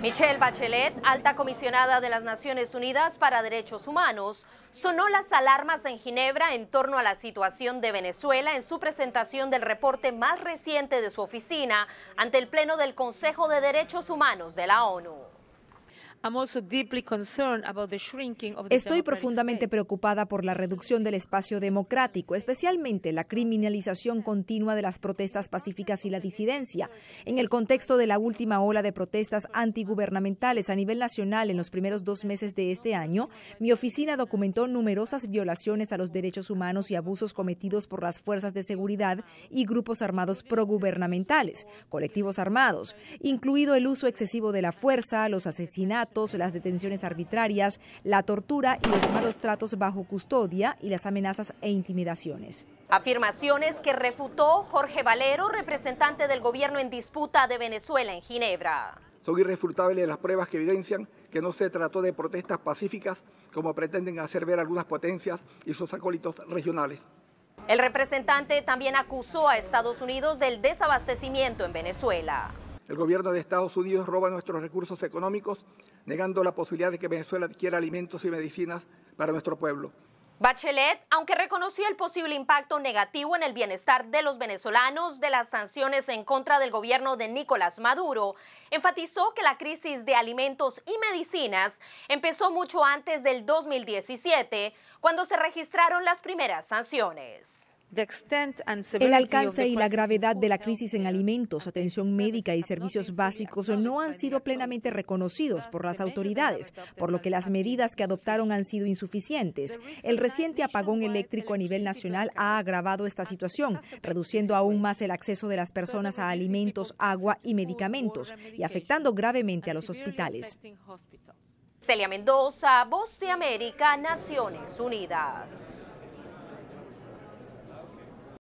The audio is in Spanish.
Michelle Bachelet, alta comisionada de las Naciones Unidas para Derechos Humanos, sonó las alarmas en Ginebra en torno a la situación de Venezuela en su presentación del reporte más reciente de su oficina ante el Pleno del Consejo de Derechos Humanos de la ONU. Estoy profundamente preocupada por la reducción del espacio democrático, especialmente la criminalización continua de las protestas pacíficas y la disidencia, en el contexto de la última ola de protestas antigubernamentales a nivel nacional en los primeros dos meses de este año. Mi oficina documentó numerosas violaciones a los derechos humanos y abusos cometidos por las fuerzas de seguridad y grupos armados progubernamentales, colectivos armados, incluido el uso excesivo de la fuerza, los asesinatos las detenciones arbitrarias, la tortura y los malos tratos bajo custodia y las amenazas e intimidaciones. Afirmaciones que refutó Jorge Valero, representante del gobierno en disputa de Venezuela en Ginebra. Son irrefutables las pruebas que evidencian que no se trató de protestas pacíficas como pretenden hacer ver algunas potencias y sus acólitos regionales. El representante también acusó a Estados Unidos del desabastecimiento en Venezuela. El gobierno de Estados Unidos roba nuestros recursos económicos, negando la posibilidad de que Venezuela adquiera alimentos y medicinas para nuestro pueblo. Bachelet, aunque reconoció el posible impacto negativo en el bienestar de los venezolanos de las sanciones en contra del gobierno de Nicolás Maduro, enfatizó que la crisis de alimentos y medicinas empezó mucho antes del 2017, cuando se registraron las primeras sanciones. El alcance y la gravedad de la crisis en alimentos, atención médica y servicios básicos no han sido plenamente reconocidos por las autoridades, por lo que las medidas que adoptaron han sido insuficientes. El reciente apagón eléctrico a nivel nacional ha agravado esta situación, reduciendo aún más el acceso de las personas a alimentos, agua y medicamentos y afectando gravemente a los hospitales. Celia Mendoza, Voz de América, Naciones Unidas.